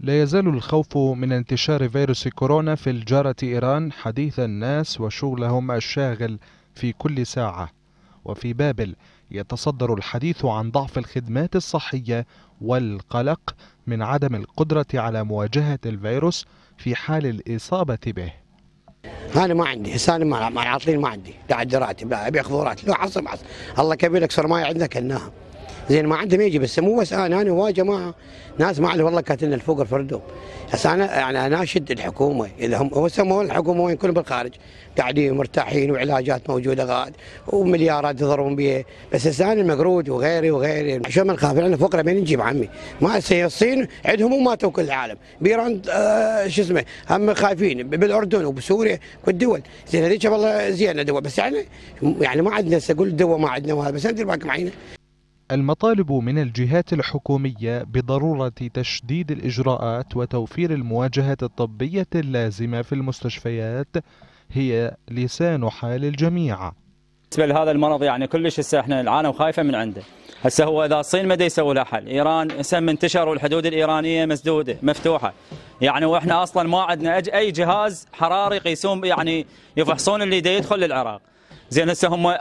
لا يزال الخوف من انتشار فيروس كورونا في الجارة إيران حديث الناس وشغلهم الشاغل في كل ساعة وفي بابل يتصدر الحديث عن ضعف الخدمات الصحية والقلق من عدم القدرة على مواجهة الفيروس في حال الإصابة به انا ما عندي هسه ما عاطلين ما عندي قاعد راتب بياخذوا راتب لو عصب عصب الله كبير صار ما عندك كناها زين ما عندهم يجي بس مو بس انا انا وايد جماعه ناس ما والله كاتلنا الفوق الفردو بس انا يعني اناشد الحكومه اذا هم هو مو الحكومه وين كلهم بالخارج قاعدين مرتاحين وعلاجات موجوده غاد ومليارات يضربون بها بس هسه انا المقرود وغيري وغيري شو ما نخاف لان فقره من نجيب عمي ما هسه الصين عندهم ماتوا كل العالم بيران آه شو اسمه هم خايفين بالاردن وبسوريا والدول زين هذيك والله زينه دول بس يعني يعني ما عندنا هسه اقول دول ما عندنا وهذا بس انت بالك معينه المطالب من الجهات الحكومية بضرورة تشديد الإجراءات وتوفير المواجهة الطبية اللازمة في المستشفيات هي لسان حال الجميع بالنسبه لهذا المرض يعني كلش هسه احنا العالم خايفه من عنده هسه هو اذا الصين ما يسوي له حل ايران هسه منتشر والحدود الايرانيه مسدوده مفتوحه يعني واحنا اصلا ما عندنا اي جهاز حراري يقيسون يعني يفحصون اللي دا يدخل للعراق زين هسه هم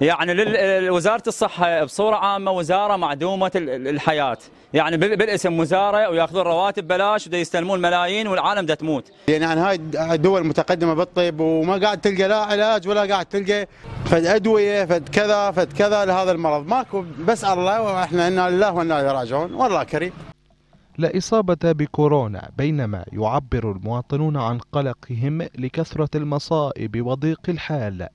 يعني وزاره الصحه بصوره عامه وزاره معدومه الحياه يعني بالاسم وزاره وياخذون رواتب بلاش ودا يستلمون ملايين والعالم دا تموت يعني عن هاي الدول متقدمه بالطب وما قاعد تلقى لا علاج ولا قاعد تلقى فد ادويه فد كذا فد كذا لهذا المرض ماكو بس الله واحنا انا لله وانا اليه راجعون والله كريم لا إصابة بكورونا بينما يعبر المواطنون عن قلقهم لكثرة المصائب وضيق الحال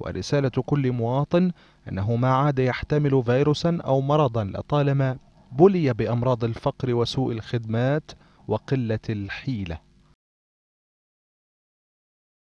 ورسالة كل مواطن أنه ما عاد يحتمل فيروسا أو مرضا لطالما بلي بأمراض الفقر وسوء الخدمات وقلة الحيلة